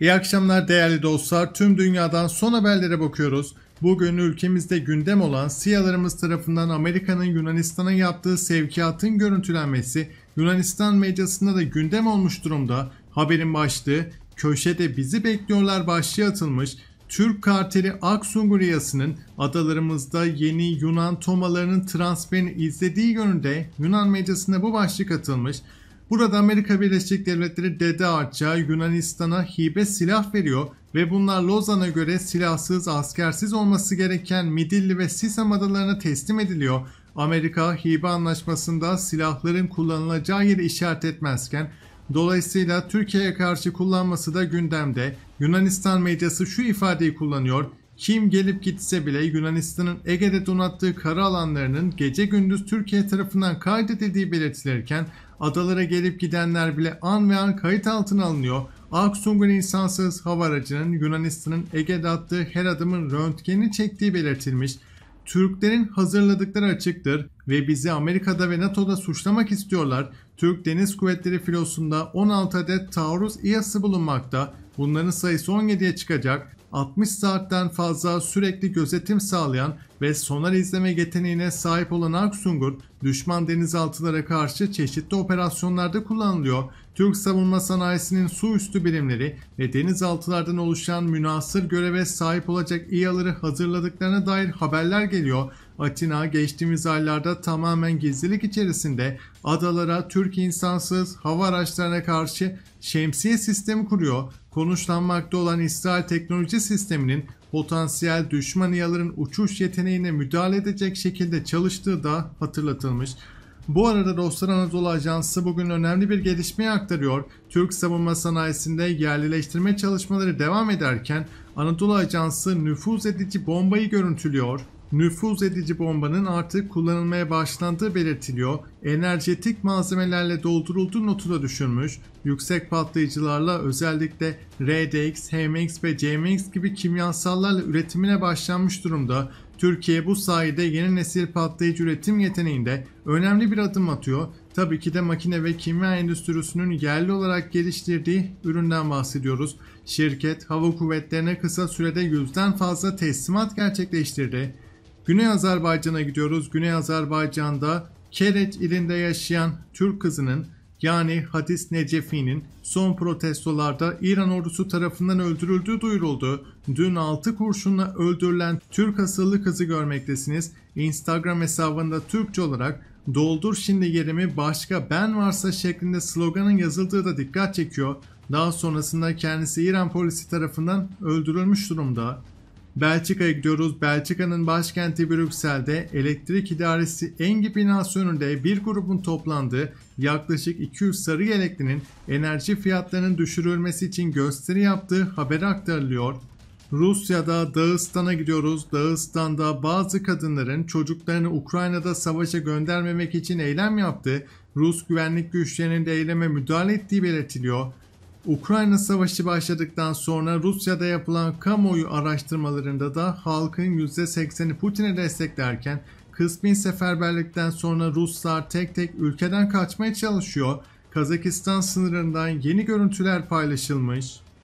İyi akşamlar değerli dostlar. Tüm dünyadan son haberlere bakıyoruz. Bugün ülkemizde gündem olan siyalarımız tarafından Amerika'nın Yunanistan'a yaptığı sevkiyatın görüntülenmesi Yunanistan medyasında da gündem olmuş durumda. Haberin başlığı köşede bizi bekliyorlar başlığı atılmış. Türk karteli Aksunguriyası'nın adalarımızda yeni Yunan tomalarının transferini izlediği yönünde Yunan medyasında bu başlık atılmış. Burada Amerika Birleşik Devletleri dede artçağı Yunanistan'a hibe silah veriyor ve bunlar Lozan'a göre silahsız askersiz olması gereken Midilli ve Sisam adalarına teslim ediliyor. Amerika hibe anlaşmasında silahların kullanılacağı yeri işaret etmezken dolayısıyla Türkiye'ye karşı kullanması da gündemde. Yunanistan medyası şu ifadeyi kullanıyor. Kim gelip gitse bile Yunanistan'ın Ege'de donattığı kara alanlarının gece gündüz Türkiye tarafından kaydedildiği belirtilirken adalara gelip gidenler bile an ve an kayıt altına alınıyor. Aksungur insansız hava aracının Yunanistan'ın Ege'de attığı her adımın röntgenini çektiği belirtilmiş. Türklerin hazırladıkları açıktır ve bizi Amerika'da ve NATO'da suçlamak istiyorlar. Türk Deniz Kuvvetleri filosunda 16 adet Taurus İHA'sı bulunmakta. Bunların sayısı 17'ye çıkacak. 60 saatten fazla sürekli gözetim sağlayan ve sonar izleme yeteneğine sahip olan Aksungur, düşman denizaltılara karşı çeşitli operasyonlarda kullanılıyor. Türk savunma sanayisinin su üstü birimleri ve denizaltılardan oluşan münasır göreve sahip olacak İHA'ları hazırladıklarına dair haberler geliyor. Atina geçtiğimiz aylarda tamamen gizlilik içerisinde adalara Türk insansız hava araçlarına karşı şemsiye sistemi kuruyor. Konuşlanmakta olan İsrail teknoloji sisteminin potansiyel düşman yaların uçuş yeteneğine müdahale edecek şekilde çalıştığı da hatırlatılmış. Bu arada dostlar Anadolu Ajansı bugün önemli bir gelişmeyi aktarıyor. Türk savunma sanayisinde yerlileştirme çalışmaları devam ederken Anadolu Ajansı nüfuz edici bombayı görüntülüyor nüfuz edici bombanın artık kullanılmaya başlandığı belirtiliyor, enerjetik malzemelerle doldurulduğu notu da düşürmüş, yüksek patlayıcılarla özellikle RDX, HMX ve CMX gibi kimyasallarla üretimine başlanmış durumda. Türkiye bu sayede yeni nesil patlayıcı üretim yeteneğinde önemli bir adım atıyor. Tabii ki de makine ve kimya endüstrisinin yerli olarak geliştirdiği üründen bahsediyoruz. Şirket hava kuvvetlerine kısa sürede yüzden fazla teslimat gerçekleştirdi. Güney Azerbaycan'a gidiyoruz. Güney Azerbaycan'da Kereç ilinde yaşayan Türk kızının yani Hadis Necefi'nin son protestolarda İran ordusu tarafından öldürüldüğü duyuruldu. Dün 6 kurşunla öldürülen Türk asıllı kızı görmektesiniz. Instagram hesabında Türkçe olarak doldur şimdi yerimi başka ben varsa şeklinde sloganın yazıldığı da dikkat çekiyor. Daha sonrasında kendisi İran polisi tarafından öldürülmüş durumda. Belçika'ya gidiyoruz. Belçika'nın başkenti Brüksel'de elektrik idaresi Engi binası önünde bir grubun toplandığı yaklaşık 200 sarı yeleklinin enerji fiyatlarının düşürülmesi için gösteri yaptığı haberi aktarılıyor. Rusya'da Dağıstan'a gidiyoruz. Dağıstan'da bazı kadınların çocuklarını Ukrayna'da savaşa göndermemek için eylem yaptığı, Rus güvenlik güçlerinin de eyleme müdahale ettiği belirtiliyor. Ukrayna Savaşı başladıktan sonra Rusya'da yapılan kamuoyu araştırmalarında da halkın %80'i Putin'e desteklerken kısmi seferberlikten sonra Ruslar tek tek ülkeden kaçmaya çalışıyor. Kazakistan sınırından yeni görüntüler paylaşılmış.